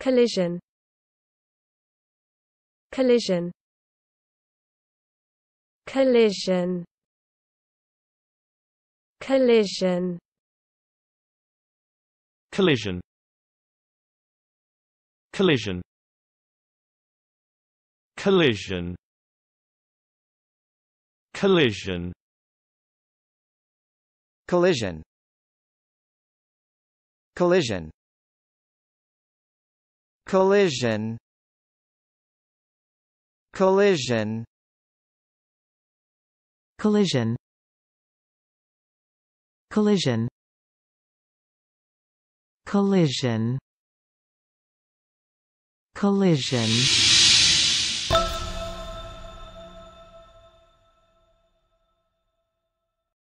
Collision Collision Collision Collision Collision Collision Collision Collision Collision Collision collision collision collision collision collision collision